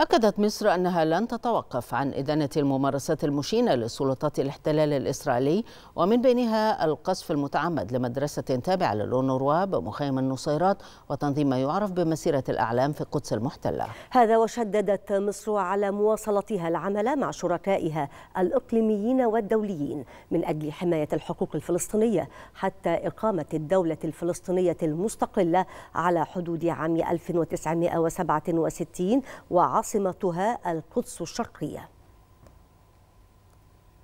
أكدت مصر أنها لن تتوقف عن إدانة الممارسات المشينة لسلطات الاحتلال الإسرائيلي ومن بينها القصف المتعمد لمدرسة تابعة للأونروا بمخيم النصيرات وتنظيم ما يعرف بمسيرة الأعلام في القدس المحتلة هذا وشددت مصر على مواصلتها العمل مع شركائها الإقليميين والدوليين من أجل حماية الحقوق الفلسطينية حتى إقامة الدولة الفلسطينية المستقلة على حدود عام 1967 وعصر عاصمتها القدس الشرقيه